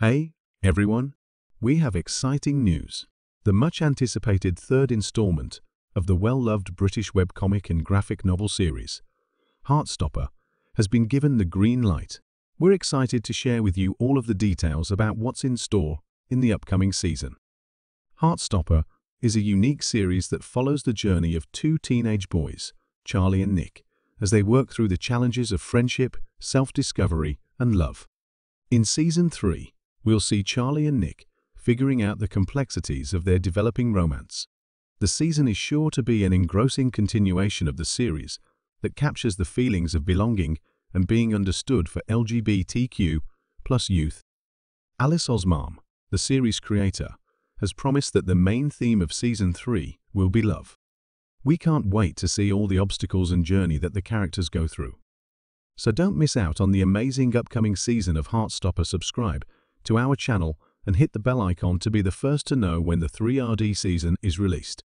Hey, everyone, we have exciting news. The much-anticipated third installment of the well-loved British webcomic and graphic novel series, Heartstopper, has been given the green light. We're excited to share with you all of the details about what's in store in the upcoming season. Heartstopper is a unique series that follows the journey of two teenage boys, Charlie and Nick, as they work through the challenges of friendship, self-discovery, and love. In Season 3, we'll see Charlie and Nick figuring out the complexities of their developing romance. The season is sure to be an engrossing continuation of the series that captures the feelings of belonging and being understood for LGBTQ plus youth. Alice Osmam, the series creator, has promised that the main theme of season 3 will be love. We can't wait to see all the obstacles and journey that the characters go through. So don't miss out on the amazing upcoming season of Heartstopper Subscribe to our channel and hit the bell icon to be the first to know when the 3RD season is released.